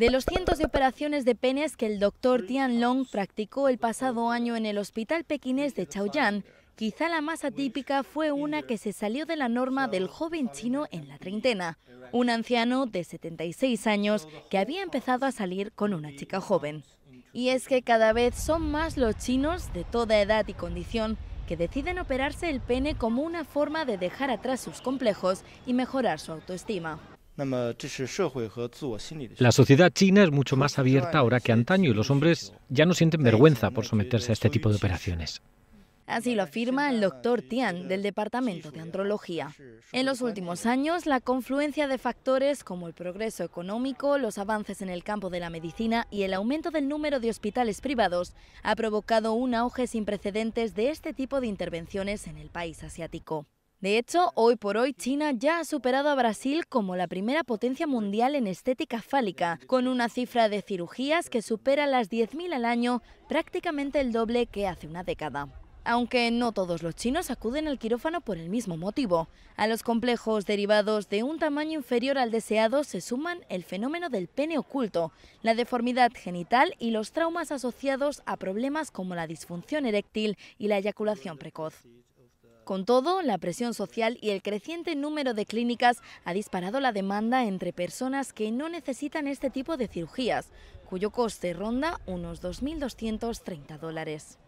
De los cientos de operaciones de penes que el doctor Tian Long practicó el pasado año en el hospital Pekinés de Chaoyang, quizá la más atípica fue una que se salió de la norma del joven chino en la treintena, un anciano de 76 años que había empezado a salir con una chica joven. Y es que cada vez son más los chinos de toda edad y condición que deciden operarse el pene como una forma de dejar atrás sus complejos y mejorar su autoestima. La sociedad china es mucho más abierta ahora que antaño y los hombres ya no sienten vergüenza por someterse a este tipo de operaciones. Así lo afirma el doctor Tian del Departamento de Andrología. En los últimos años, la confluencia de factores como el progreso económico, los avances en el campo de la medicina y el aumento del número de hospitales privados ha provocado un auge sin precedentes de este tipo de intervenciones en el país asiático. De hecho, hoy por hoy China ya ha superado a Brasil como la primera potencia mundial en estética fálica, con una cifra de cirugías que supera las 10.000 al año, prácticamente el doble que hace una década. Aunque no todos los chinos acuden al quirófano por el mismo motivo. A los complejos derivados de un tamaño inferior al deseado se suman el fenómeno del pene oculto, la deformidad genital y los traumas asociados a problemas como la disfunción eréctil y la eyaculación precoz. Con todo, la presión social y el creciente número de clínicas ha disparado la demanda entre personas que no necesitan este tipo de cirugías, cuyo coste ronda unos 2.230 dólares.